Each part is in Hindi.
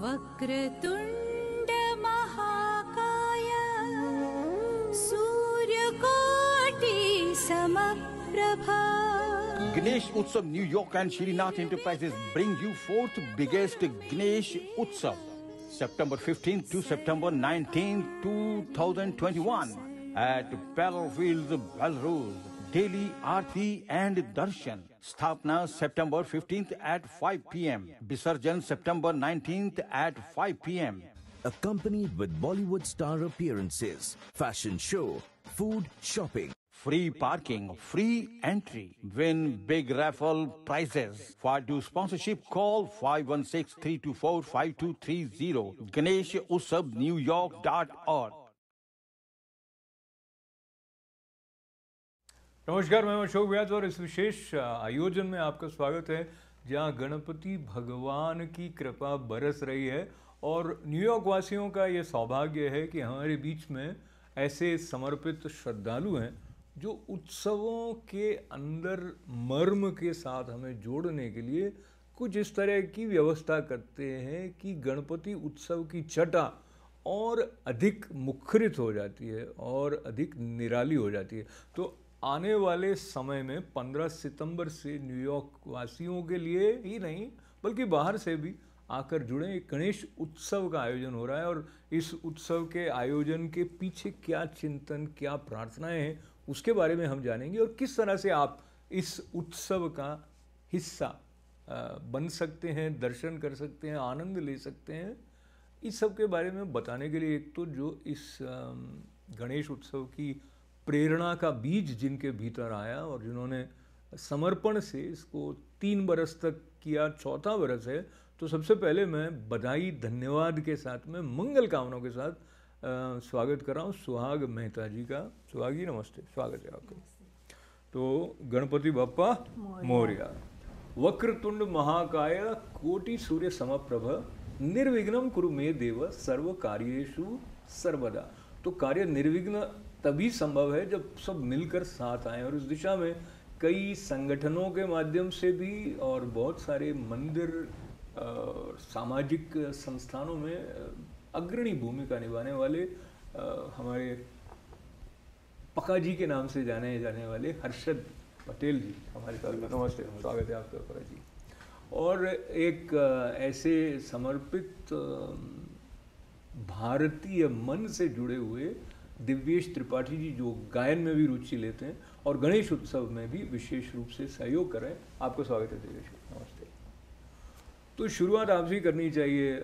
वक्रतुण्ड महाकाय सूर्यकोटि समप्रभा Ganesh Utsav New York and Shirinath Enterprises bring you fourth biggest Ganesh Utsav September 15th to September 19th 2021 at Battlefield Belrose daily Aarti and Darshan. Sthapna September 15th at 5 p.m. Visarjan September 19th at 5 p.m. Accompanied with Bollywood star appearances, fashion show, food, shopping. Free parking, free entry. Win big raffle prizes. For due sponsorship, call 516-324-5230. Ganesh Usab, New York.org. नमस्कार मैं अशोक व्यास और इस विशेष आयोजन में आपका स्वागत है जहां गणपति भगवान की कृपा बरस रही है और न्यूयॉर्क वासियों का ये सौभाग्य है कि हमारे बीच में ऐसे समर्पित श्रद्धालु हैं जो उत्सवों के अंदर मर्म के साथ हमें जोड़ने के लिए कुछ इस तरह की व्यवस्था करते हैं कि गणपति उत्सव की चटा और अधिक मुखरित हो जाती है और अधिक निराली हो जाती है तो आने वाले समय में 15 सितंबर से न्यूयॉर्क वासियों के लिए ही नहीं बल्कि बाहर से भी आकर जुड़े एक गणेश उत्सव का आयोजन हो रहा है और इस उत्सव के आयोजन के पीछे क्या चिंतन क्या प्रार्थनाएं हैं उसके बारे में हम जानेंगे और किस तरह से आप इस उत्सव का हिस्सा बन सकते हैं दर्शन कर सकते हैं आनंद ले सकते हैं इस सब के बारे में बताने के लिए एक तो जो इस गणेश उत्सव की प्रेरणा का बीज जिनके भीतर आया और जिन्होंने समर्पण से इसको तीन बरस तक किया चौथा बरस है तो सबसे पहले मैं बधाई धन्यवाद के साथ में मंगल कामनाओं के साथ आ, स्वागत कर रहा हूँ सुहाग मेहता जी का सुहाग जी नमस्ते स्वागत है आपका तो गणपति बापा मौर्य वक्रतुंड महाकाय कोटि सूर्य समप्रभ निर्विघ्नम कुरु मे देव सर्व कार्येशु सर्वदा तो कार्य निर्विघ्न तभी संभव है जब सब मिलकर साथ आए और उस दिशा में कई संगठनों के माध्यम से भी और बहुत सारे मंदिर सामाजिक संस्थानों में अग्रणी भूमिका निभाने वाले आ, हमारे पका जी के नाम से जाने जाने वाले हर्षद पटेल जी हमारे साथ नमस्ते स्वागत है आपका पका जी और एक ऐसे समर्पित भारतीय मन से जुड़े हुए दिव्येश त्रिपाठी जी जो गायन में भी रुचि लेते हैं और गणेश उत्सव में भी विशेष रूप से सहयोग करें आपका स्वागत है दिव्येश नमस्ते तो शुरुआत आपसे ही करनी चाहिए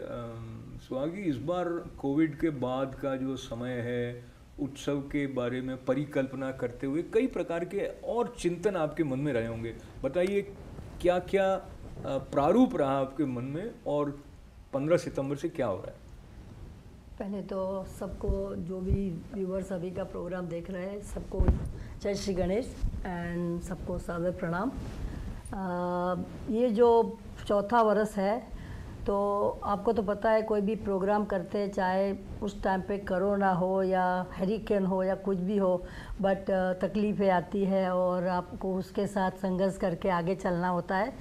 स्वागी इस बार कोविड के बाद का जो समय है उत्सव के बारे में परिकल्पना करते हुए कई प्रकार के और चिंतन आपके मन में रहे होंगे बताइए क्या क्या प्रारूप रहा आपके मन में और 15 सितंबर से क्या हो रहा है पहले तो सबको जो भी व्यूवर्स अभी का प्रोग्राम देख रहे हैं सबको जय श्री गणेश एंड सबको सादर प्रणाम आ, ये जो चौथा वर्ष है तो आपको तो पता है कोई भी प्रोग्राम करते हैं चाहे उस टाइम पे करोना हो या हरिकेन हो या कुछ भी हो बट तकलीफ़ें आती है और आपको उसके साथ संघर्ष करके आगे चलना होता है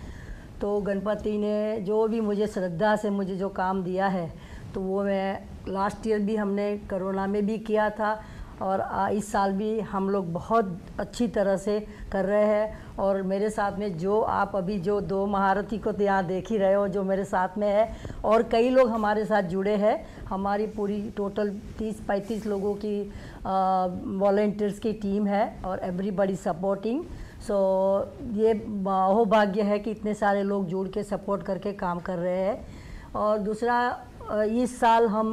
तो गणपति ने जो भी मुझे श्रद्धा से मुझे जो काम दिया है तो वो मैं लास्ट ईयर भी हमने कोरोना में भी किया था और इस साल भी हम लोग बहुत अच्छी तरह से कर रहे हैं और मेरे साथ में जो आप अभी जो दो महारथी को तो यहाँ देख ही रहे हो जो मेरे साथ में है और कई लोग हमारे साथ जुड़े हैं हमारी पूरी टोटल 30-35 लोगों की वॉल्टियर्स की टीम है और एवरीबॉडी सपोर्टिंग सो ये बहुभाग्य है कि इतने सारे लोग जुड़ के सपोर्ट करके काम कर रहे हैं और दूसरा इस साल हम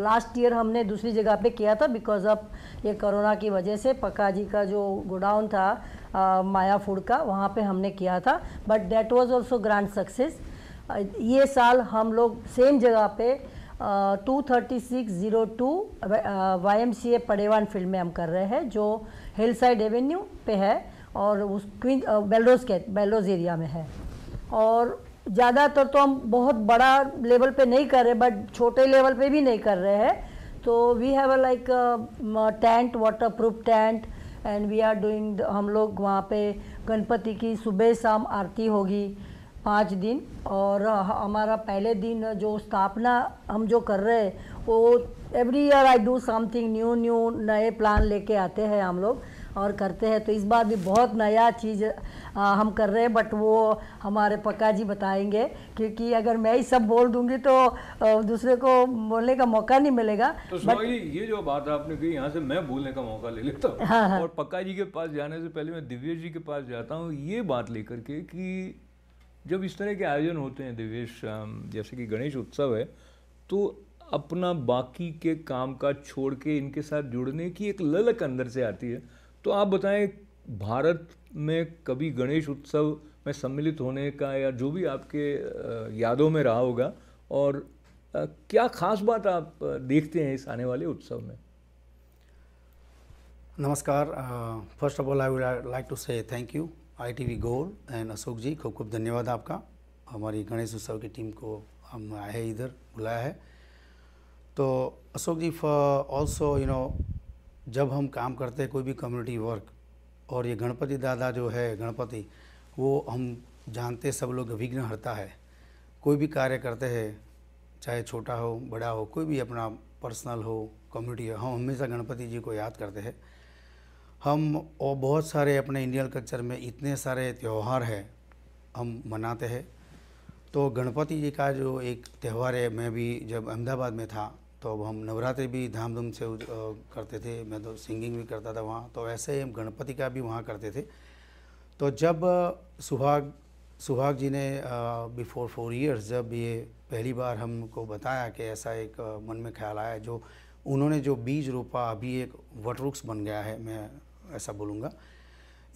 लास्ट ईयर हमने दूसरी जगह पे किया था बिकॉज ऑफ ये कोरोना की वजह से पक्का जी का जो गोडाउन था आ, माया फूड का वहाँ पे हमने किया था but that was also grand success ये साल हम लोग सेम जगह पे two thirty six zero two Y M C A पडेवान फील्ड में हम कर रहे हैं जो हिल साइड एवेन्यू पे है और उस क्वीन बेलरोज के बेलरोज एरिया में है और ज़्यादातर तो हम बहुत बड़ा लेवल पे नहीं कर रहे बट छोटे लेवल पे भी नहीं कर रहे हैं तो we have a like tent waterproof tent and we are doing हम लोग वहाँ पे गणपति की सुबह शाम आरती होगी पाँच दिन और हमारा पहले दिन जो स्थापना हम जो कर रहे हैं वो every year I do something new new नए प्लान लेके आते हैं हम लोग और करते हैं तो इस बार भी बहुत नया चीज़ हम कर रहे हैं बट वो हमारे पक्का जी बताएंगे क्योंकि अगर मैं ही सब बोल दूंगी तो दूसरे को बोलने का मौका नहीं मिलेगा तो बट ये जो बात आपने कही यहाँ से मैं बोलने का मौका ले लेता हूँ हाँ हाँ। और पक्का जी के पास जाने से पहले मैं दिव्य जी के पास जाता हूँ ये बात लेकर के कि जब इस तरह के आयोजन होते हैं दिव्येश जैसे कि गणेश उत्सव है तो अपना बाकी के काम काज छोड़ के इनके साथ जुड़ने की एक ललक अंदर से आती है तो आप बताएं भारत में कभी गणेश उत्सव में सम्मिलित होने का या जो भी आपके यादों में रहा होगा और क्या खास बात आप देखते हैं इस आने वाले उत्सव में नमस्कार first of all I would like to say thank you I T V Gold and Ashok ji खूब खूब धन्यवाद आपका हमारी गणेश उत्सव की टीम को हम आए इधर बुलाया है तो Ashok ji for also you know जब हम काम करते हैं कोई भी कम्युनिटी वर्क और ये गणपति दादा जो है गणपति वो हम जानते सब लोग विघ्न हरता है कोई भी कार्य करते हैं चाहे छोटा हो बड़ा हो कोई भी अपना पर्सनल हो कम्युनिटी हो हम हमेशा गणपति जी को याद करते हैं हम और बहुत सारे अपने इंडियन कल्चर में इतने सारे त्यौहार हैं हम मनाते हैं तो गणपति जी का जो एक त्यौहार है मैं भी जब अहमदाबाद में था तो अब हम नवरात्रि भी धाम धूम से करते थे मैं तो सिंगिंग भी करता था वहाँ तो ऐसे हम गणपति का भी वहाँ करते थे तो जब सुहाग सुहाग जी ने बिफोर फोर इयर्स जब ये पहली बार हमको बताया कि ऐसा एक मन में ख्याल आया जो उन्होंने जो बीज रोपा अभी एक वटवृक्ष बन गया है मैं ऐसा बोलूँगा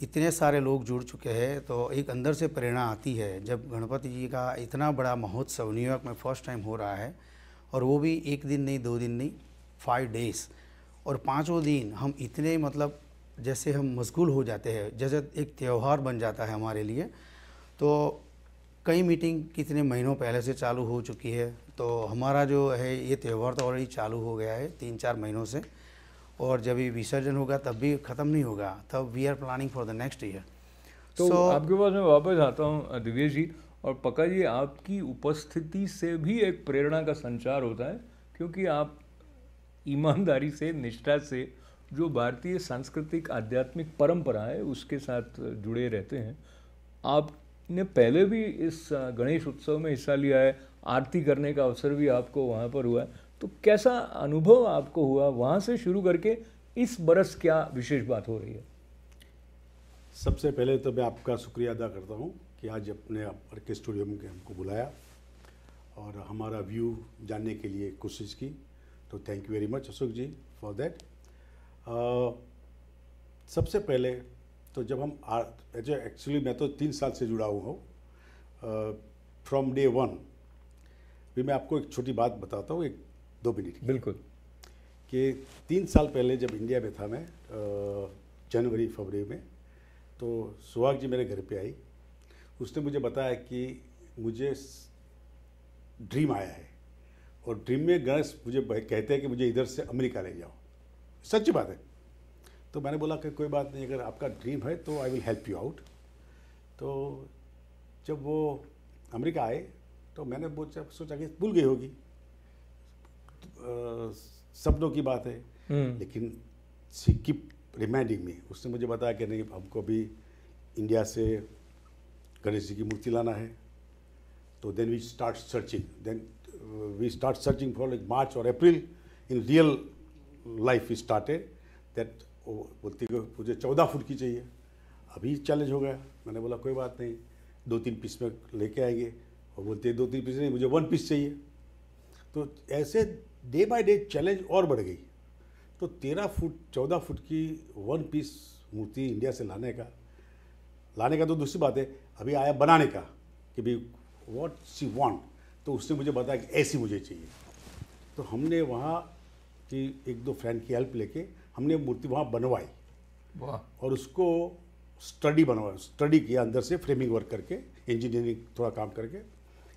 इतने सारे लोग जुड़ चुके हैं तो एक अंदर से प्रेरणा आती है जब गणपति जी का इतना बड़ा महोत्सव न्यूयॉर्क में फर्स्ट टाइम हो रहा है और वो भी एक दिन नहीं दो दिन नहीं फाइव डेज और पाँचों दिन हम इतने मतलब जैसे हम मशगूल हो जाते हैं जैसे एक त्यौहार बन जाता है हमारे लिए तो कई मीटिंग कितने महीनों पहले से चालू हो चुकी है तो हमारा जो है ये त्यौहार तो ऑलरेडी चालू हो गया है तीन चार महीनों से और जब ये विसर्जन होगा तब भी ख़त्म नहीं होगा तब we are planning for the next year तो so, आपके पास मैं वापस आता हूँ दिव्य जी और जी आपकी उपस्थिति से भी एक प्रेरणा का संचार होता है क्योंकि आप ईमानदारी से निष्ठा से जो भारतीय सांस्कृतिक आध्यात्मिक परंपरा है उसके साथ जुड़े रहते हैं आपने पहले भी इस गणेश उत्सव में हिस्सा लिया है आरती करने का अवसर भी आपको वहाँ पर हुआ है तो कैसा अनुभव आपको हुआ वहाँ से शुरू करके इस बरस क्या विशेष बात हो रही है सबसे पहले तो मैं आपका शुक्रिया अदा करता हूँ कि आज अपने आपके के स्टूडियो में हमको बुलाया और हमारा व्यू जानने के लिए कोशिश की तो thank you very much Ashok ji for that सबसे पहले तो जब हम जो एक्चुअली अच्छा, मैं तो तीन साल से जुड़ा हुआ हूँ फ्रॉम डे वन भी मैं आपको एक छोटी बात बताता हूँ एक दो मिनट बिल्कुल कि तीन साल पहले जब इंडिया में था मैं जनवरी फरवरी में तो सुहाग जी मेरे घर पे आई उसने मुझे बताया कि मुझे ड्रीम आया है और ड्रीम में गणेश मुझे कहते हैं कि मुझे इधर से अमेरिका ले जाओ सच्ची बात है तो मैंने बोला कि कोई बात नहीं अगर आपका ड्रीम है तो I will help you out तो जब वो अमेरिका आए तो मैंने वो सोचा कि भूल गई होगी तो, की बात है हम्म। लेकिन सी रिमाइंडिंग में उसने मुझे बताया कि नहीं हमको भी इंडिया से गणेश जी की मूर्ति लाना है तो then we start searching then we start searching for like March और April in real life started that बोलती मुझे चौदह फुट की चाहिए अभी चैलेंज हो गया मैंने बोला कोई बात नहीं दो तीन पीस में लेके आएंगे और बोलते दो तीन पीस नहीं मुझे वन पीस चाहिए तो ऐसे डे बाय डे चैलेंज और बढ़ गई तो तेरह फुट चौदह फुट की वन पीस मूर्ति इंडिया से लाने का लाने का तो दूसरी बात है अभी आया बनाने का कि भाई वॉट सी वॉन्ट तो उसने मुझे बताया कि ऐसी मुझे चाहिए तो हमने वहाँ की एक दो फ्रेंड की हेल्प लेके हमने मूर्ति वहाँ बनवाई और उसको स्टडी बनवाया स्टडी किया अंदर से फ्रेमिंग वर्क करके इंजीनियरिंग थोड़ा काम करके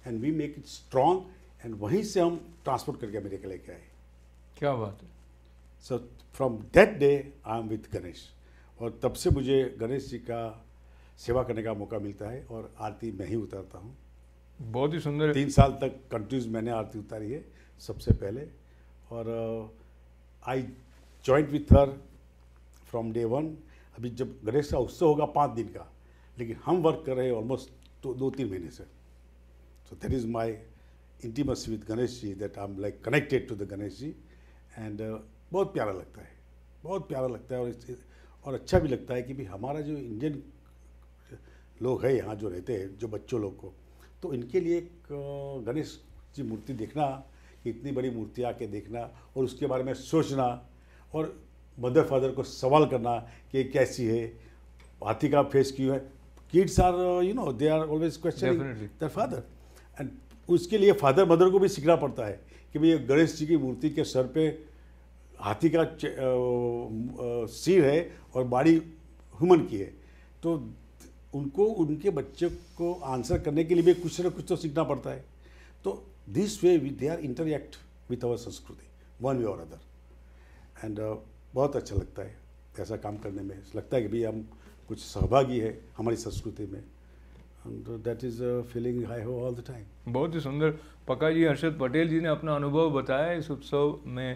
and we make it strong and वहीं से हम ट्रांसपोर्ट करके अमेरिका लेके आए क्या बात है sir from that day I am with Ganesh और तब से मुझे गणेश जी का सेवा करने का मौका मिलता है और आरती मैं ही उतारता हूँ बहुत ही सुंदर तीन साल तक कंट्रीज मैंने आरती उतारी है सबसे पहले और I joint with her from day one अभी जब गणेश का उत्सव होगा पाँच दिन का लेकिन हम वर्क कर रहे हैं ऑलमोस्ट दो दो तीन महीने से so that is my intimacy with Ganesh ji that I am like connected to the Ganesh ji and बहुत प्यारा लगता है बहुत प्यारा लगता है और और अच्छा भी लगता है कि भाई हमारा जो इंडियन लोग हैं यहाँ जो रहते हैं जो बच्चों लोग को तो इनके लिए एक गणेश जी मूर्ति देखना कि इतनी बड़ी मूर्ति आके देखना और उसके बारे में सोचना और मदर फादर को सवाल करना कि कैसी है हाथी का फेस क्यों है kids are you know they are always question their father and उसके लिए फादर मदर को भी सीखना पड़ता है कि भाई गणेश जी की मूर्ति के सर पे हाथी का सिर है और बाड़ी ह्यूमन की है तो उनको उनके बच्चे को आंसर करने के लिए भी कुछ ना कुछ तो सीखना पड़ता है तो this way they are interact with our संस्कृति वन वे और अदर एंड बहुत अच्छा लगता है ऐसा काम करने में लगता है कि भाई हम कुछ सहभागी है हमारी संस्कृति में दैट इज फीलिंग आई हो ऑल द टाइम बहुत ही सुंदर पक्का जी हर्षद पटेल जी ने अपना अनुभव बताया इस उत्सव में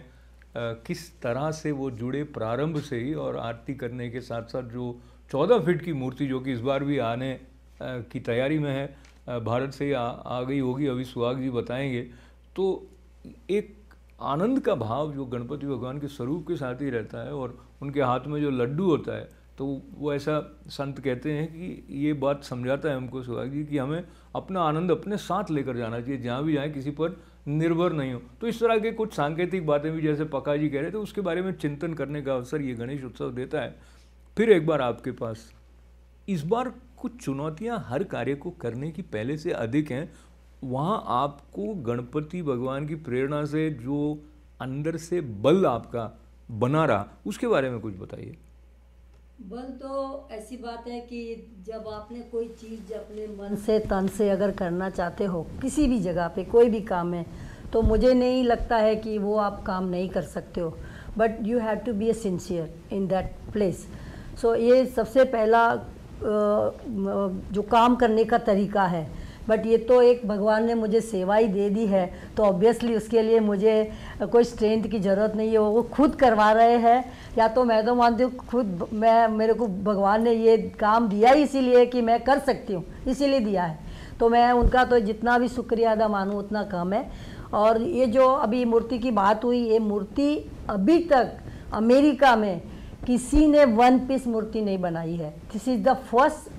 आ, uh, किस तरह से वो जुड़े प्रारंभ से ही और आरती करने के साथ साथ जो चौदह फीट की मूर्ति जो कि इस बार भी आने की तैयारी में है भारत से आ, आ गई होगी अभी सुहाग जी बताएंगे तो एक आनंद का भाव जो गणपति भगवान के स्वरूप के साथ ही रहता है और उनके हाथ में जो लड्डू होता है तो वो ऐसा संत कहते हैं कि ये बात समझाता है हमको सुहाग जी कि हमें अपना आनंद अपने साथ लेकर जाना चाहिए जहाँ भी जाएँ किसी पर निर्भर नहीं हो तो इस तरह के कुछ सांकेतिक बातें भी जैसे पका जी कह रहे थे उसके बारे में चिंतन करने का अवसर ये गणेश उत्सव देता है फिर एक बार आपके पास इस बार कुछ चुनौतियाँ हर कार्य को करने की पहले से अधिक हैं वहाँ आपको गणपति भगवान की प्रेरणा से जो अंदर से बल आपका बना रहा उसके बारे में कुछ बताइए बल तो ऐसी बात है कि जब आपने कोई चीज़ अपने मन से तन से अगर करना चाहते हो किसी भी जगह पे कोई भी काम है तो मुझे नहीं लगता है कि वो आप काम नहीं कर सकते हो but you have to be a sincere in that place so ये सबसे पहला जो काम करने का तरीका है बट ये तो एक भगवान ने मुझे सेवा ही दे दी है तो ऑब्वियसली उसके लिए मुझे कोई स्ट्रेंथ की ज़रूरत नहीं है वो खुद करवा रहे हैं या तो मैं तो मानती हूँ खुद मैं मेरे को भगवान ने ये काम दिया ही इसीलिए कि मैं कर सकती हूँ इसीलिए दिया है तो मैं उनका तो जितना भी शुक्रिया अदा मानूँ उतना कम है और ये जो अभी मूर्ति की बात हुई ये मूर्ति अभी तक अमेरिका में किसी ने वन पीस मूर्ति नहीं बनाई है this is the first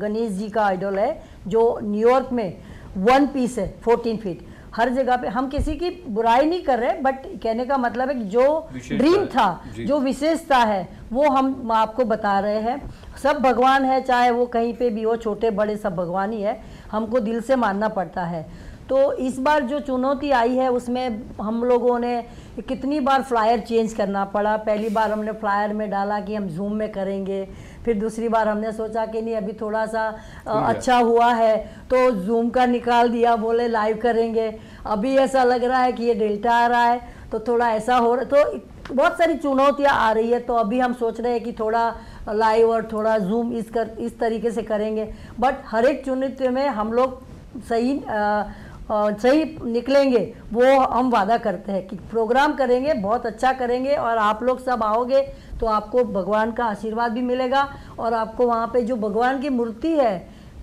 Ganesh ji का आइडल है जो न्यूयॉर्क में वन पीस है फोर्टीन फीट हर जगह पे हम किसी की बुराई नहीं कर रहे बट कहने का मतलब है कि जो ड्रीम था जो विशेषता है वो हम आपको बता रहे हैं सब भगवान है चाहे वो कहीं पे भी हो छोटे बड़े सब भगवान ही है हमको दिल से मानना पड़ता है तो इस बार जो चुनौती आई है उसमें हम लोगों ने कि कितनी बार फ्लायर चेंज करना पड़ा पहली बार हमने फ्लायर में डाला कि हम जूम में करेंगे फिर दूसरी बार हमने सोचा कि नहीं अभी थोड़ा सा अच्छा हुआ है तो जूम का निकाल दिया बोले लाइव करेंगे अभी ऐसा लग रहा है कि ये डेल्टा आ रहा है तो थोड़ा ऐसा हो रहा तो बहुत सारी चुनौतियाँ आ रही है तो अभी हम सोच रहे हैं कि थोड़ा लाइव और थोड़ा जूम इस कर इस तरीके से करेंगे बट हर एक चुनौती में हम लोग सही आ, सही निकलेंगे वो हम वादा करते हैं कि प्रोग्राम करेंगे बहुत अच्छा करेंगे और आप लोग सब आओगे तो आपको भगवान का आशीर्वाद भी मिलेगा और आपको वहाँ पे जो भगवान की मूर्ति है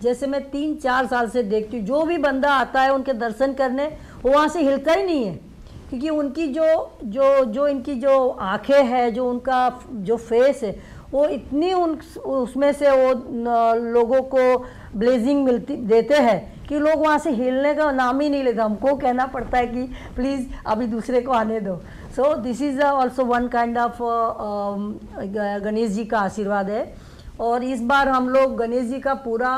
जैसे मैं तीन चार साल से देखती हूँ जो भी बंदा आता है उनके दर्शन करने वो वहाँ से हिलता ही नहीं है क्योंकि उनकी जो जो जो इनकी जो आँखें हैं जो उनका जो फेस है वो इतनी उन उसमें से वो लोगों को ब्लेजिंग मिलती देते हैं कि लोग वहाँ से हिलने का नाम ही नहीं लेते हमको कहना पड़ता है कि प्लीज़ अभी दूसरे को आने दो so this is also one kind of Ganesh ji का आशीर्वाद है और इस बार हम लोग गणेश जी का पूरा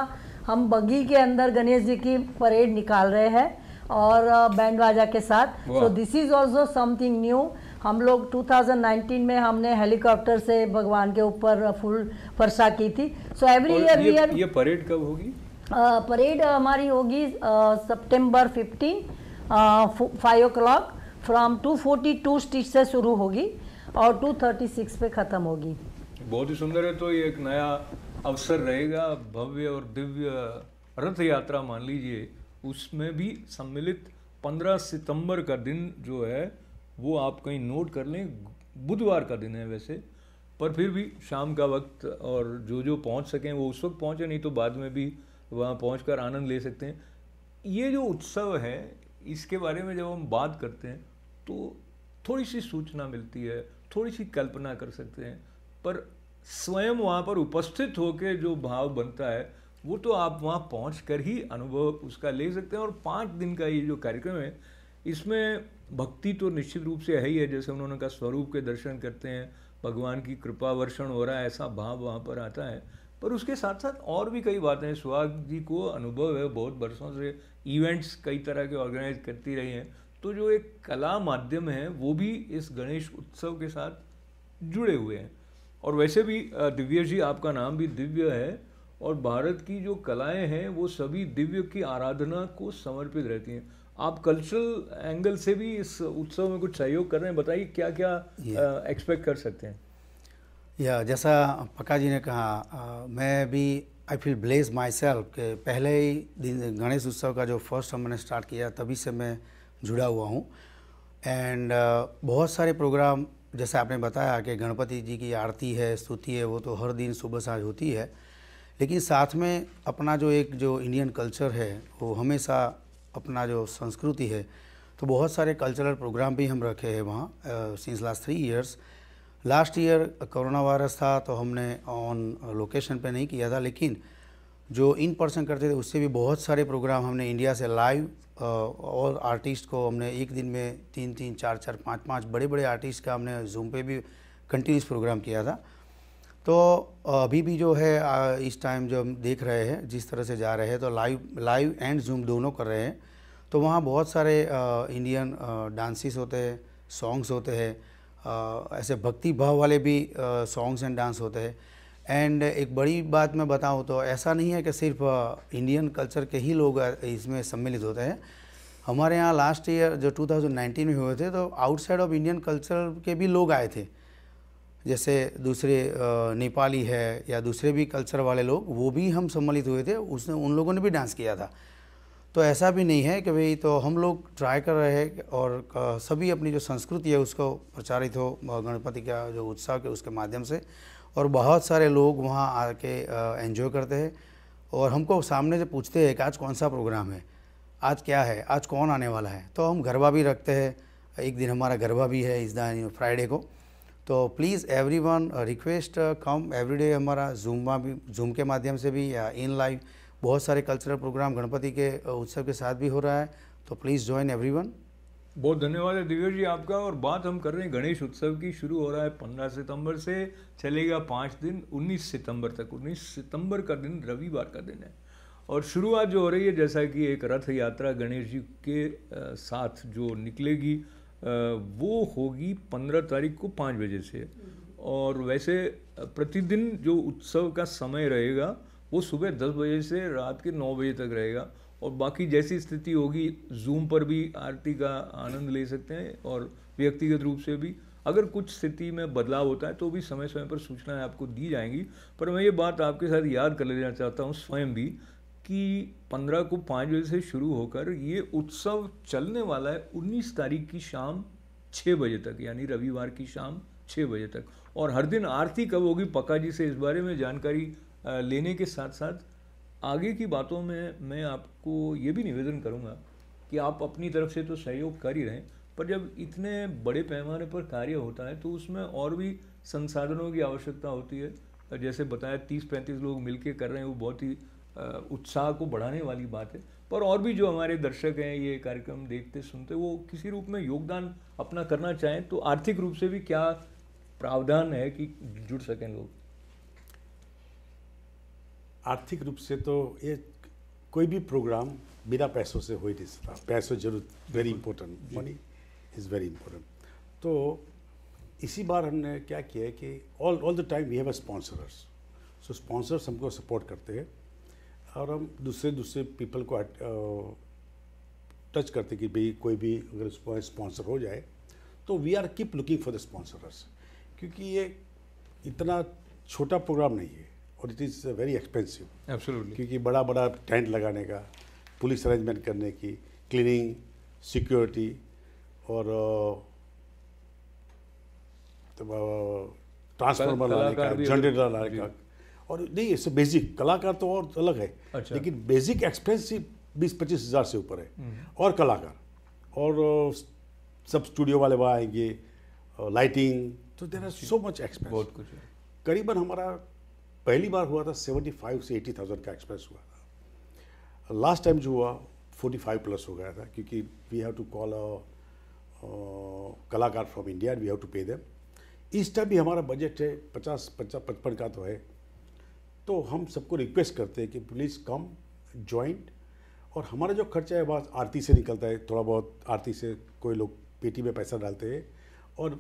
हम बगी के अंदर गणेश जी की परेड निकाल रहे हैं और बैंड uh, बाजा के साथ so this is also something new हम लोग 2019 में हमने हेलीकॉप्टर से भगवान के ऊपर फुल वर्षा की थी सो एवरी ईयर ये, ये परेड कब होगी परेड हमारी होगी सितंबर 15 फाइव ओ क्लॉक फ्रॉम 242 स्टीच से शुरू होगी और 236 पे ख़त्म होगी बहुत ही सुंदर है तो ये एक नया अवसर रहेगा भव्य और दिव्य रथ यात्रा मान लीजिए उसमें भी सम्मिलित 15 सितंबर का दिन जो है वो आप कहीं नोट कर लें बुधवार का दिन है वैसे पर फिर भी शाम का वक्त और जो जो पहुंच सकें वो उस वक्त पहुंचे नहीं तो बाद में भी वहाँ पहुँच आनंद ले सकते हैं ये जो उत्सव है इसके बारे में जब हम बात करते हैं तो थोड़ी सी सूचना मिलती है थोड़ी सी कल्पना कर सकते हैं पर स्वयं वहाँ पर उपस्थित होकर जो भाव बनता है वो तो आप वहाँ पहुँच कर ही अनुभव उसका ले सकते हैं और पाँच दिन का ये जो कार्यक्रम है इसमें भक्ति तो निश्चित रूप से है ही है जैसे उन्होंने कहा स्वरूप के दर्शन करते हैं भगवान की कृपा वर्षण हो रहा है ऐसा भाव वहाँ पर आता है पर उसके साथ साथ और भी कई बातें सुहाग जी को अनुभव है बहुत बरसों से इवेंट्स कई तरह के ऑर्गेनाइज करती रही हैं तो जो एक कला माध्यम है वो भी इस गणेश उत्सव के साथ जुड़े हुए हैं और वैसे भी दिव्य जी आपका नाम भी दिव्य है और भारत की जो कलाएं हैं वो सभी दिव्य की आराधना को समर्पित रहती हैं आप कल्चरल एंगल से भी इस उत्सव में कुछ सहयोग कर रहे हैं बताइए क्या क्या एक्सपेक्ट कर सकते हैं या जैसा पक्का जी ने कहा आ, मैं भी I feel blessed myself के पहले ही दिन गणेश उत्सव का जो फर्स्ट हमने स्टार्ट किया तभी से मैं जुड़ा हुआ हूँ एंड uh, बहुत सारे प्रोग्राम जैसे आपने बताया कि गणपति जी की आरती है स्तुति है वो तो हर दिन सुबह साँझ होती है लेकिन साथ में अपना जो एक जो इंडियन कल्चर है वो हमेशा अपना जो संस्कृति है तो बहुत सारे कल्चरल प्रोग्राम भी हम रखे हैं वहाँ since last three years last year corona virus था तो हमने ऑन लोकेशन पे नहीं किया था लेकिन जो इन पर्सन करते थे उससे भी बहुत सारे प्रोग्राम हमने इंडिया से लाइव और आर्टिस्ट को हमने एक दिन में तीन तीन चार चार पाँच पाँच बड़े बड़े आर्टिस्ट का हमने जूम पे भी कंटिन्यूस प्रोग्राम किया था तो अभी भी जो है इस टाइम जो हम देख रहे हैं जिस तरह से जा रहे हैं तो लाइव लाइव एंड जूम दोनों कर रहे हैं तो वहाँ बहुत सारे इंडियन डांसिस होते हैं सॉन्ग्स होते हैं ऐसे भक्ति भाव वाले भी सॉन्ग्स एंड डांस होते हैं एंड एक बड़ी बात मैं बताऊँ तो ऐसा नहीं है कि सिर्फ इंडियन कल्चर के ही लोग इसमें सम्मिलित होते हैं हमारे यहाँ लास्ट ईयर जो 2019 में हुए थे तो आउटसाइड ऑफ इंडियन कल्चर के भी लोग आए थे जैसे दूसरे नेपाली है या दूसरे भी कल्चर वाले लोग वो भी हम सम्मिलित हुए थे उसने उन लोगों ने भी डांस किया था तो ऐसा भी नहीं है कि भाई तो हम लोग ट्राई कर रहे हैं और सभी अपनी जो संस्कृति है उसको प्रचारित हो गणपति का जो उत्सव के उसके माध्यम से और बहुत सारे लोग वहाँ आके एंजॉय करते हैं और हमको सामने से पूछते हैं कि आज कौन सा प्रोग्राम है आज क्या है आज कौन आने वाला है तो हम गरबा भी रखते हैं एक दिन हमारा गरबा भी है इस दिन फ्राइडे को तो please every one request come everyday हमारा जूम भी जूम के माध्यम से भी या इन लाइव बहुत सारे कल्चरल प्रोग्राम गणपति के uh, उत्सव के साथ भी हो रहा है तो प्लीज़ ज्वाइन एवरी वन बहुत धन्यवाद है दिव्य जी आपका और बात हम कर रहे हैं गणेश उत्सव की शुरू हो रहा है पंद्रह सितंबर से चलेगा पाँच दिन उन्नीस सितंबर तक उन्नीस सितंबर का दिन रविवार का दिन है और शुरुआत जो हो रही है जैसा कि एक रथ यात्रा गणेश जी के uh, साथ जो निकलेगी वो होगी पंद्रह तारीख को पाँच बजे से और वैसे प्रतिदिन जो उत्सव का समय रहेगा वो सुबह दस बजे से रात के नौ बजे तक रहेगा और बाकी जैसी स्थिति होगी जूम पर भी आरती का आनंद ले सकते हैं और व्यक्तिगत रूप से भी अगर कुछ स्थिति में बदलाव होता है तो भी समय समय पर सूचनाएं आपको दी जाएंगी पर मैं ये बात आपके साथ याद कर लेना चाहता हूँ स्वयं भी कि 15 को पाँच बजे से शुरू होकर ये उत्सव चलने वाला है 19 तारीख की शाम 6 बजे तक यानी रविवार की शाम 6 बजे तक और हर दिन आरती कब होगी पक्का जी से इस बारे में जानकारी लेने के साथ साथ आगे की बातों में मैं आपको ये भी निवेदन करूँगा कि आप अपनी तरफ से तो सहयोग कर ही रहें पर जब इतने बड़े पैमाने पर कार्य होता है तो उसमें और भी संसाधनों की आवश्यकता होती है जैसे बताया तीस पैंतीस लोग मिलके कर रहे हैं वो बहुत ही उत्साह को बढ़ाने वाली बात है पर और भी जो हमारे दर्शक हैं ये कार्यक्रम देखते सुनते वो किसी रूप में योगदान अपना करना चाहें तो आर्थिक रूप से भी क्या प्रावधान है कि जुड़ सकें लोग आर्थिक रूप से तो ये कोई भी प्रोग्राम बिना पैसों से हो ही नहीं सकता पैसों जरूर very important money is very important तो इसी बार हमने क्या किया है कि all all the time we have a sponsors so sponsors हमको सपोर्ट करते हैं और हम दूसरे दूसरे पीपल को टच करते कि भाई कोई भी अगर स्पॉन्सर हो जाए तो we are keep looking for the sponsors क्योंकि ये इतना छोटा प्रोग्राम नहीं है और it is very expensive absolutely क्योंकि बड़ा बड़ा टेंट लगाने का पुलिस अरेंजमेंट करने की क्लीनिंग सिक्योरिटी और ट्रांसफार्मर लाने का जनरेटर लाने का और नहीं इससे बेसिक कलाकार तो और अलग है अच्छा। लेकिन बेसिक एक्सपेंस ही बीस पच्चीस हज़ार से ऊपर है हम्म। और कलाकार और सब स्टूडियो वाले वहाँ आएंगे लाइटिंग तो there are so much expense बहुत कुछ करीबन हमारा पहली बार हुआ था सेवेंटी फाइव से एटी थाउजेंड का एक्सपेंस हुआ था लास्ट टाइम जो हुआ फोर्टी फाइव प्लस हो गया था क्योंकि वी हैव टू कॉल कलाकार from India and we have to pay them this time भी हमारा बजट है पचास पचपन का तो है तो हम सबको रिक्वेस्ट करते हैं कि प्लीज़ कम ज्वाइंट और हमारा जो खर्चा है वह आरती से निकलता है थोड़ा बहुत आरती से कोई लोग पेटी में पैसा डालते हैं और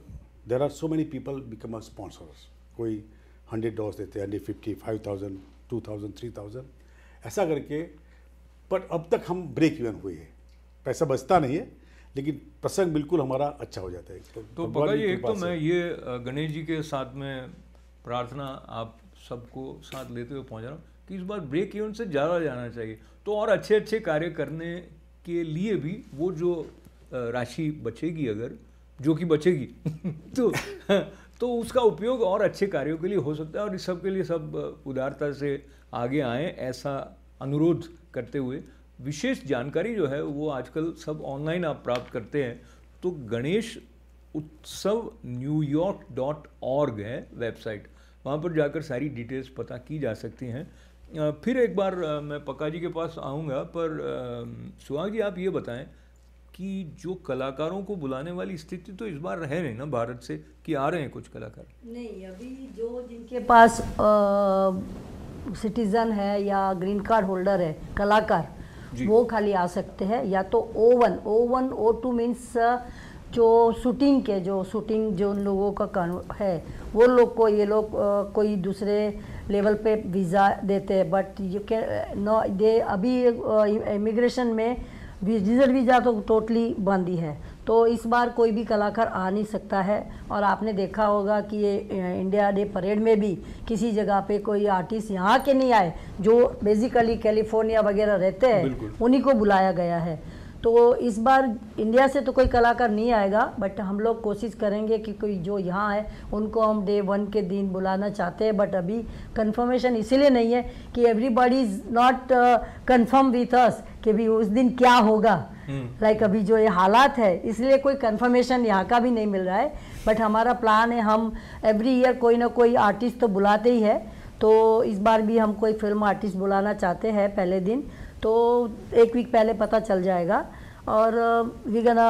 there are so many people become our sponsors कोई हंड्रेड डॉलर्स देते हैं hundred fifty five thousand two thousand three thousand ऐसा करके पर अब तक हम ब्रेक इवन हुए हैं पैसा बचता नहीं है लेकिन प्रसंग बिल्कुल हमारा अच्छा हो जाता है तो, तो बगा जी एक तो मैं ये गणेश जी के साथ में प्रार्थना आप सबको साथ लेते हुए पहुंच रहा हूँ कि इस बार ब्रेक इवन से ज़्यादा जाना चाहिए तो और अच्छे अच्छे कार्य करने के लिए भी वो जो राशि बचेगी अगर जो कि बचेगी तो तो उसका उपयोग और अच्छे कार्यों के लिए हो सकता है और इस सब के लिए सब उदारता से आगे आए ऐसा अनुरोध करते हुए विशेष जानकारी जो है वो आजकल सब ऑनलाइन आप प्राप्त करते हैं तो Ganesh Utsav New York dot org है वेबसाइट वहाँ पर जाकर सारी डिटेल्स पता की जा सकती हैं फिर एक बार मैं पक्का जी के पास आऊँगा पर सुहाग जी आप ये बताएं कि जो कलाकारों को बुलाने वाली स्थिति तो इस बार रह रहे ना भारत से कि आ रहे हैं कुछ कलाकार नहीं अभी जो जिनके पास सिटीज़न है या ग्रीन कार्ड होल्डर है कलाकार वो खाली आ सकते हैं या तो O one O one O two means जो शूटिंग के जो शूटिंग जो उन लोगों का है वो लोग को ये लोग कोई दूसरे लेवल पे वीज़ा देते हैं but you can know they अभी इमिग्रेशन में डिजिटल वीज़ा तो टोटली बंद ही है तो इस बार कोई भी कलाकार आ नहीं सकता है और आपने देखा होगा कि ये इंडिया डे परेड में भी किसी जगह पे कोई आर्टिस्ट यहाँ के नहीं आए जो बेसिकली कैलिफोर्निया वगैरह रहते हैं उन्हीं को बुलाया गया है तो इस बार इंडिया से तो कोई कलाकार नहीं आएगा बट हम लोग कोशिश करेंगे कि कोई जो यहाँ है उनको हम डे वन के दिन बुलाना चाहते हैं बट अभी कंफर्मेशन इसीलिए नहीं है कि everybody is not confirm with us कि भी उस दिन क्या होगा लाइक हम्म। like अभी जो ये हालात है इसलिए कोई कंफर्मेशन यहाँ का भी नहीं मिल रहा है बट हमारा प्लान है हम एवरी ईयर कोई ना कोई आर्टिस्ट तो बुलाते ही है तो इस बार भी हम कोई फिल्म आर्टिस्ट बुलाना चाहते हैं पहले दिन तो एक वीक पहले पता चल जाएगा और वी गना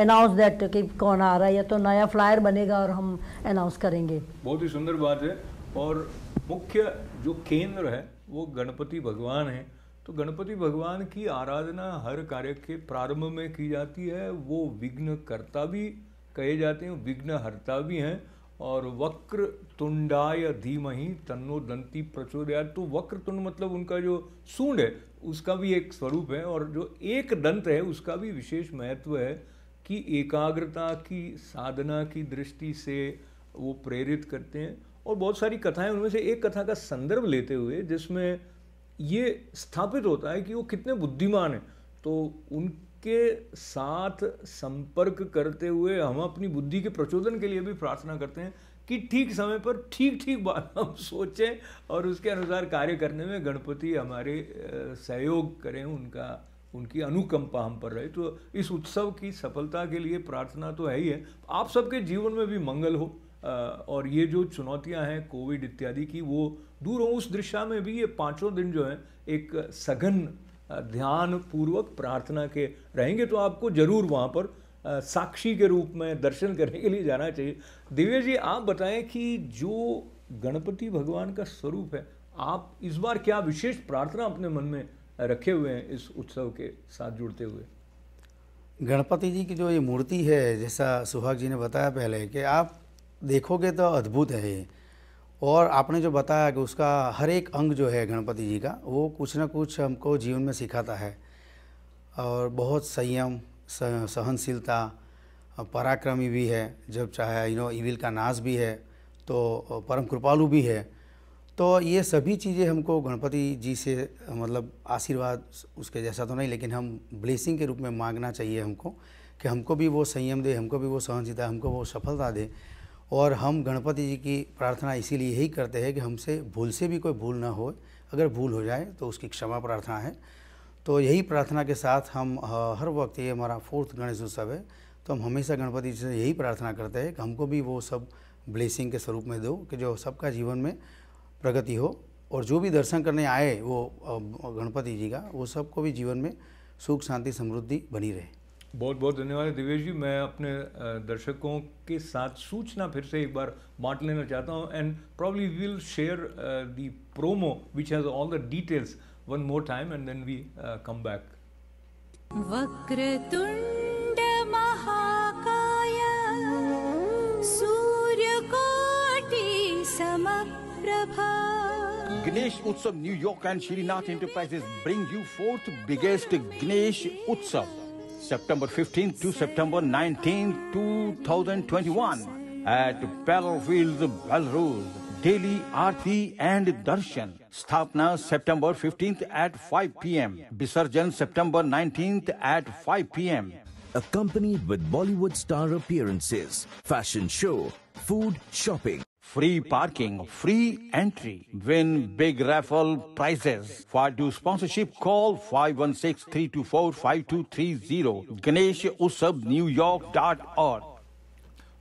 अनाउंस दैट कि कौन आ रहा है या तो नया फ्लायर बनेगा और हम अनाउंस करेंगे बहुत ही सुंदर बात है और मुख्य जो केंद्र है वो गणपति भगवान है तो गणपति भगवान की आराधना हर कार्य के प्रारंभ में की जाती है वो विघ्न करता भी कहे जाते हैं विघ्न हरता भी हैं और वक्र तुंडाय धीमही तन्नो दंती प्रचोदयात तो वक्र तुंड मतलब उनका जो सूंड है उसका भी एक स्वरूप है और जो एक दंत है उसका भी विशेष महत्व है कि एकाग्रता की साधना की दृष्टि से वो प्रेरित करते हैं और बहुत सारी कथाएं उनमें से एक कथा का संदर्भ लेते हुए जिसमें ये स्थापित होता है कि वो कितने बुद्धिमान हैं तो उन के साथ संपर्क करते हुए हम अपनी बुद्धि के प्रचोदन के लिए भी प्रार्थना करते हैं कि ठीक समय पर ठीक ठीक बात हम सोचें और उसके अनुसार कार्य करने में गणपति हमारे सहयोग करें उनका उनकी अनुकंपा हम पर रहे तो इस उत्सव की सफलता के लिए प्रार्थना तो है ही है आप सबके जीवन में भी मंगल हो और ये जो चुनौतियां हैं कोविड इत्यादि की वो दूर हो उस दृश्य में भी ये पाँचों दिन जो हैं एक सघन ध्यान पूर्वक प्रार्थना के रहेंगे तो आपको जरूर वहाँ पर साक्षी के रूप में दर्शन करने के लिए जाना चाहिए दिव्य जी आप बताएं कि जो गणपति भगवान का स्वरूप है आप इस बार क्या विशेष प्रार्थना अपने मन में रखे हुए हैं इस उत्सव के साथ जुड़ते हुए गणपति जी की जो ये मूर्ति है जैसा सुहाग जी ने बताया पहले कि आप देखोगे तो अद्भुत है ये और आपने जो बताया कि उसका हर एक अंग जो है गणपति जी का वो कुछ ना कुछ हमको जीवन में सिखाता है और बहुत संयम सहनशीलता पराक्रमी भी है जब चाहे यू नो इविल का नाश भी है तो परम कृपालु भी है तो ये सभी चीज़ें हमको गणपति जी से मतलब आशीर्वाद उसके जैसा तो नहीं लेकिन हम ब्लेसिंग के रूप में मांगना चाहिए हमको कि हमको भी वो संयम दे हमको भी वो सहनशीलता हमको वो सफलता दे और हम गणपति जी की प्रार्थना इसीलिए यही करते हैं कि हमसे भूल से भी कोई भूल ना हो अगर भूल हो जाए तो उसकी क्षमा प्रार्थना है तो यही प्रार्थना के साथ हम हर वक्त ये हमारा फोर्थ गणेश उत्सव है तो हम हमेशा गणपति जी से यही प्रार्थना करते हैं कि हमको भी वो सब ब्लेसिंग के स्वरूप में दो कि जो सबका जीवन में प्रगति हो और जो भी दर्शन करने आए वो गणपति जी का वो सबको भी जीवन में सुख शांति समृद्धि बनी रहे बहुत बहुत धन्यवाद दिवेश जी मैं अपने दर्शकों के साथ सूचना फिर से एक बार बांट लेना चाहता हूँ and probably will share the promo which has all the details one more time and then we come back तुंड महाकाय कोटि समप्रभा Ganesh Utsav New York and Shirinath Enterprises bring you fourth biggest Ganesh Utsav September 15 to September 19, 2021 at Battlefield Belarus. Daily Aarti and Darshan. Sthapna September 15th at 5 p.m. Visarjan September 19th at 5 p.m. Accompanied with Bollywood star appearances, fashion show, food, shopping. free parking, free entry. Win big raffle prizes. For due sponsorship, call 516-324-5230. Ganesh Usab, New York dot org.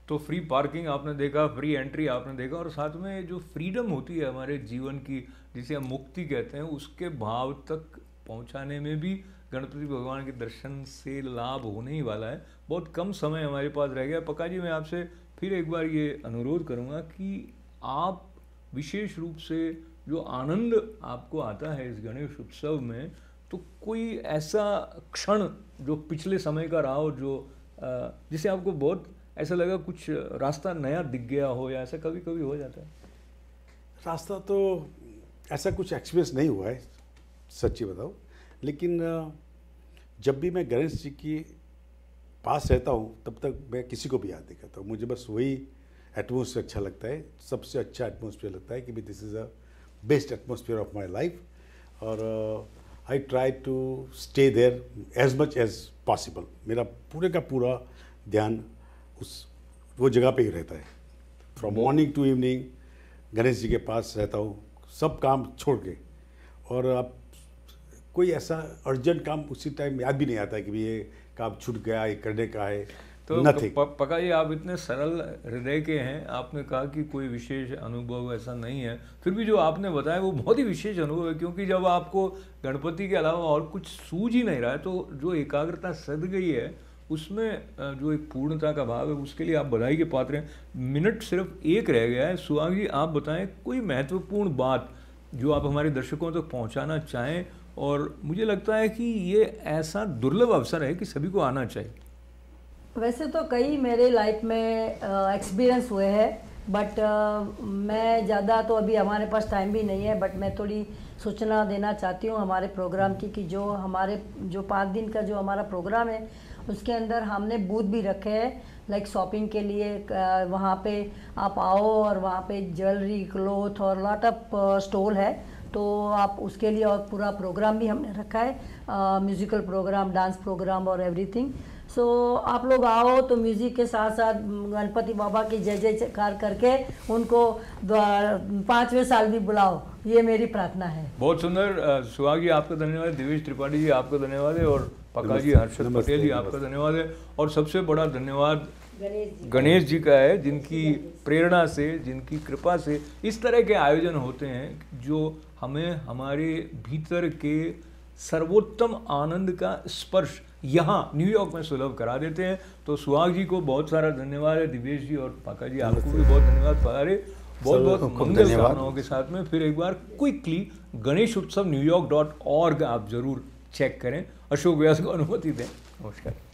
तो फ्री पार्किंग आपने देखा फ्री एंट्री आपने देखा और साथ में जो फ्रीडम होती है हमारे जीवन की जिसे हम मुक्ति कहते हैं उसके भाव तक पहुंचाने में भी गणपति भगवान के दर्शन से लाभ होने ही वाला है बहुत कम समय हमारे पास रह गया पक्का जी मैं आपसे फिर एक बार ये अनुरोध करूँगा कि आप विशेष रूप से जो आनंद आपको आता है इस गणेश उत्सव में तो कोई ऐसा क्षण जो पिछले समय का रहा हो जो जिसे आपको बहुत ऐसा लगा कुछ रास्ता नया दिख गया हो या ऐसा कभी कभी हो जाता है रास्ता तो ऐसा कुछ एक्सपीरियंस नहीं हुआ है सच्ची बताओ लेकिन जब भी मैं गणेश जी की पास रहता हूँ तब तक मैं किसी को भी याद नहीं करता हूँ मुझे बस वही एटमोसफियर अच्छा लगता है सबसे अच्छा एटमोसफियर लगता है कि भाई this is a best atmosphere of my life और I try to stay there as much as possible मेरा पूरे का पूरा ध्यान उस वो जगह पे ही रहता है from morning to evening Ganesh ji के पास रहता हूँ सब काम छोड़ के और आप कोई ऐसा अर्जेंट काम उसी टाइम याद भी नहीं आता कि भाई ये काम छूट गया ये करने का है तो पका ये आप इतने सरल हृदय के हैं आपने कहा कि कोई विशेष अनुभव ऐसा नहीं है फिर भी जो आपने बताया वो बहुत ही विशेष अनुभव है क्योंकि जब आपको गणपति के अलावा और कुछ सूझ ही नहीं रहा है तो जो एकाग्रता सद गई है उसमें जो एक पूर्णता का भाव है उसके लिए आप बधाई के पात्र हैं मिनट सिर्फ एक रह गया है सुहाग जी आप बताएं कोई महत्वपूर्ण बात जो आप हमारे दर्शकों तक तो पहुँचाना चाहें और मुझे लगता है कि ये ऐसा दुर्लभ अवसर है कि सभी को आना चाहिए वैसे तो कई मेरे लाइफ में एक्सपीरियंस हुए हैं बट मैं ज़्यादा तो अभी हमारे पास टाइम भी नहीं है बट मैं थोड़ी सूचना देना चाहती हूँ हमारे प्रोग्राम की कि जो हमारे जो पाँच दिन का जो हमारा प्रोग्राम है उसके अंदर हमने बूथ भी रखे हैं लाइक शॉपिंग के लिए वहाँ पे आप आओ और वहाँ पे ज्वेलरी क्लोथ और लॉट ऑफ स्टोल है तो आप उसके लिए और पूरा प्रोग्राम भी हमने रखा है म्यूज़िकल प्रोग्राम डांस प्रोग्राम और एवरीथिंग सो so, आप लोग आओ तो म्यूज़िक के साथ साथ गणपति बाबा की जय जय जयकार करके उनको पाँचवें साल भी बुलाओ ये मेरी प्रार्थना है बहुत सुंदर सुहाग जी आपका धन्यवाद दिवेश त्रिपाठी जी आपका धन्यवाद है और पका जी हर्षद पटेल जी आपका धन्यवाद है और सबसे बड़ा धन्यवाद गणेश जी का है जिनकी प्रेरणा से जिनकी कृपा से इस तरह के आयोजन होते हैं जो हमें हमारे भीतर के सर्वोत्तम आनंद का स्पर्श यहाँ न्यूयॉर्क में सुलभ करा देते हैं तो सुहाग जी को बहुत सारा धन्यवाद है दिवेश जी और पाका जी आपको भी बहुत धन्यवाद पारे बहुत बहुत मंगल कामनाओं के साथ में फिर एक बार quickly Ganesh Utsav New York dot org आप जरूर चेक करें अशोक व्यास को अनुमति दें नमस्कार